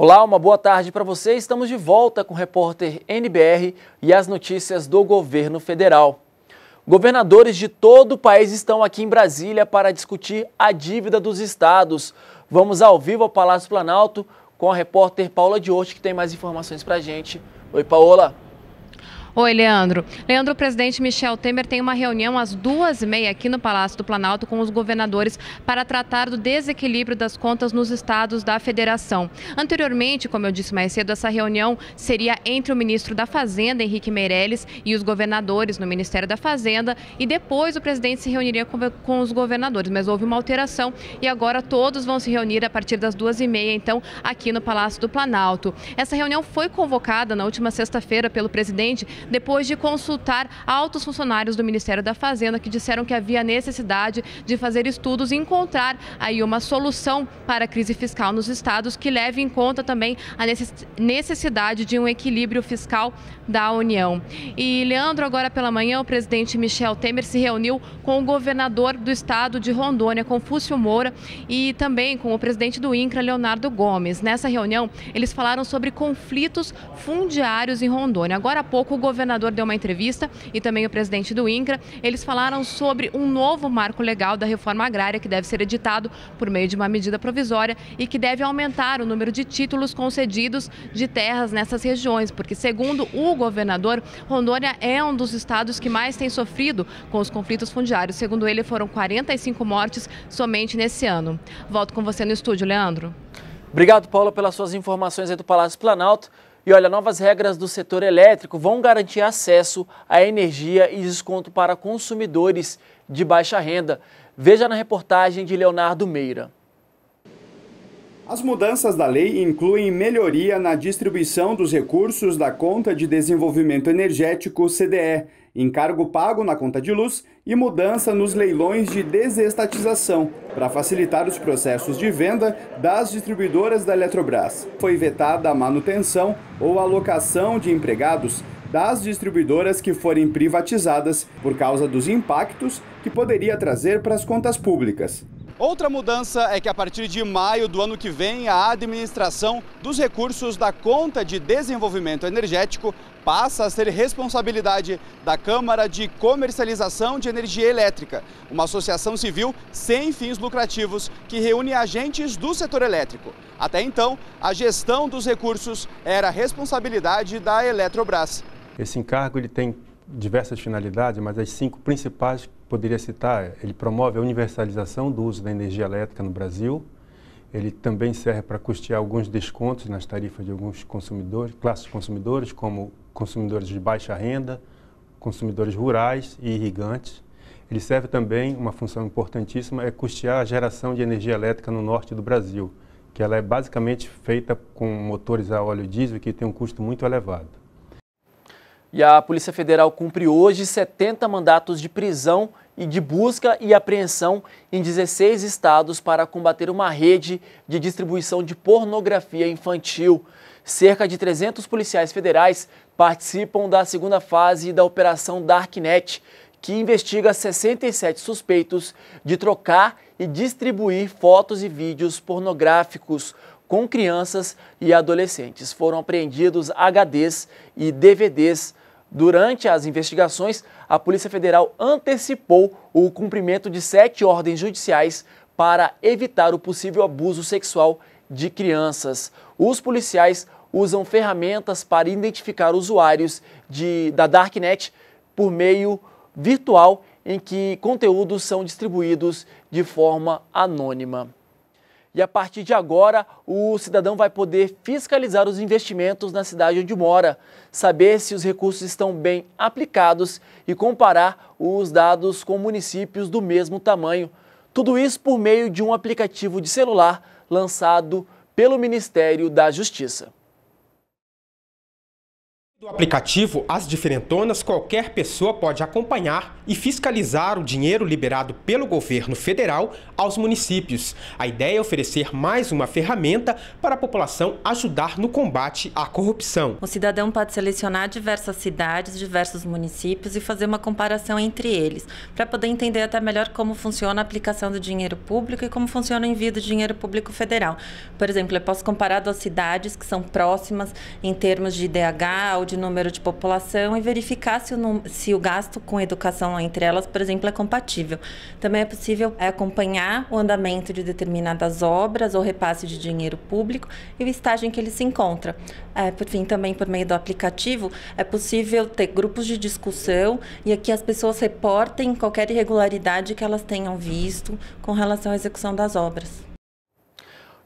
Olá, uma boa tarde para você. Estamos de volta com o repórter NBR e as notícias do governo federal. Governadores de todo o país estão aqui em Brasília para discutir a dívida dos estados. Vamos ao vivo ao Palácio Planalto com a repórter Paula Diorte, que tem mais informações para a gente. Oi, Paola. Oi, Leandro. Leandro, o presidente Michel Temer tem uma reunião às duas e meia aqui no Palácio do Planalto com os governadores para tratar do desequilíbrio das contas nos estados da federação. Anteriormente, como eu disse mais cedo, essa reunião seria entre o ministro da Fazenda, Henrique Meirelles, e os governadores no Ministério da Fazenda, e depois o presidente se reuniria com, os governadores, mas houve uma alteração e agora todos vão se reunir a partir das duas e meia, então, aqui no Palácio do Planalto. Essa reunião foi convocada na última sexta-feira pelo presidente depois de consultar altos funcionários do Ministério da Fazenda que disseram que havia necessidade de fazer estudos e encontrar aí uma solução para a crise fiscal nos estados que leve em conta também a necessidade de um equilíbrio fiscal da União. E Leandro, agora pela manhã, o presidente Michel Temer se reuniu com o governador do estado de Rondônia, Confúcio Moura, e também com o presidente do INCRA, Leonardo Gomes. Nessa reunião, eles falaram sobre conflitos fundiários em Rondônia. Agora há pouco, o governador deu uma entrevista e também o presidente do INCRA. Eles falaram sobre um novo marco legal da reforma agrária que deve ser editado por meio de uma medida provisória e que deve aumentar o número de títulos concedidos de terras nessas regiões, porque, segundo o governador, Rondônia é um dos estados que mais tem sofrido com os conflitos fundiários. Segundo ele, foram 45 mortes somente nesse ano. Volto com você no estúdio, Leandro. Obrigado, Paula, pelas suas informações aí do Palácio Planalto. E olha, novas regras do setor elétrico vão garantir acesso à energia e desconto para consumidores de baixa renda. Veja na reportagem de Leonardo Meira. As mudanças da lei incluem melhoria na distribuição dos recursos da Conta de Desenvolvimento Energético, CDE, encargo pago na conta de luz e mudança nos leilões de desestatização para facilitar os processos de venda das distribuidoras da Eletrobras. Foi vetada a manutenção ou alocação de empregados das distribuidoras que forem privatizadas por causa dos impactos que poderia trazer para as contas públicas. Outra mudança é que a partir de maio do ano que vem, a administração dos recursos da conta de desenvolvimento energético passa a ser responsabilidade da Câmara de Comercialização de Energia Elétrica, uma associação civil sem fins lucrativos que reúne agentes do setor elétrico. Até então, a gestão dos recursos era responsabilidade da Eletrobras. Esse encargo ele tem diversas finalidades, mas as cinco principais que poderia citar, ele promove a universalização do uso da energia elétrica no Brasil, ele também serve para custear alguns descontos nas tarifas de alguns consumidores, classes de consumidores, como consumidores de baixa renda, consumidores rurais e irrigantes. Ele serve também, uma função importantíssima, é custear a geração de energia elétrica no norte do Brasil, que ela é basicamente feita com motores a óleo diesel que tem um custo muito elevado. E a Polícia Federal cumpre hoje 70 mandatos de prisão e de busca e apreensão em 16 estados para combater uma rede de distribuição de pornografia infantil. Cerca de 300 policiais federais participam da segunda fase da Operação Darknet, que investiga 67 suspeitos de trocar e distribuir fotos e vídeos pornográficos com crianças e adolescentes. Foram apreendidos HDs e DVDs. Durante as investigações, a Polícia Federal antecipou o cumprimento de sete ordens judiciais para evitar o possível abuso sexual de crianças. Os policiais usam ferramentas para identificar usuários de, da Darknet por meio virtual em que conteúdos são distribuídos de forma anônima. E a partir de agora, o cidadão vai poder fiscalizar os investimentos na cidade onde mora, saber se os recursos estão bem aplicados e comparar os dados com municípios do mesmo tamanho. Tudo isso por meio de um aplicativo de celular lançado pelo Ministério da Justiça. Do aplicativo As Diferentonas, qualquer pessoa pode acompanhar e fiscalizar o dinheiro liberado pelo governo federal aos municípios. A ideia é oferecer mais uma ferramenta para a população ajudar no combate à corrupção. O cidadão pode selecionar diversas cidades, diversos municípios e fazer uma comparação entre eles, para poder entender até melhor como funciona a aplicação do dinheiro público e como funciona o envio do dinheiro público federal. Por exemplo, eu posso comparar duas cidades que são próximas em termos de IDH de número de população e verificar se o, se o gasto com educação entre elas, por exemplo, é compatível. Também é possível acompanhar o andamento de determinadas obras ou repasse de dinheiro público e o estágio em que ele se encontra. É, por fim, também por meio do aplicativo, é possível ter grupos de discussão e aqui as pessoas reportem qualquer irregularidade que elas tenham visto com relação à execução das obras.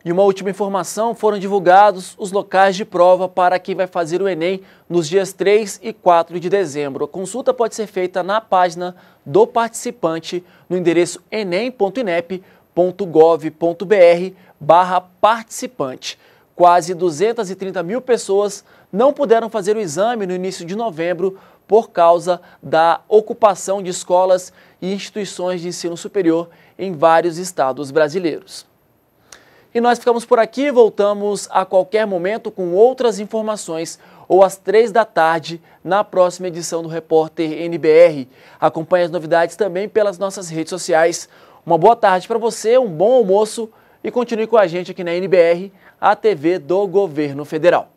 E uma última informação: foram divulgados os locais de prova para quem vai fazer o Enem nos dias 3 e 4 de dezembro. A consulta pode ser feita na página do participante no endereço enem.inep.gov.br/barra participante. Quase 230 mil pessoas não puderam fazer o exame no início de novembro por causa da ocupação de escolas e instituições de ensino superior em vários estados brasileiros. E nós ficamos por aqui, voltamos a qualquer momento com outras informações ou às três da tarde na próxima edição do Repórter NBR. Acompanhe as novidades também pelas nossas redes sociais. Uma boa tarde para você, um bom almoço e continue com a gente aqui na NBR, a TV do Governo Federal.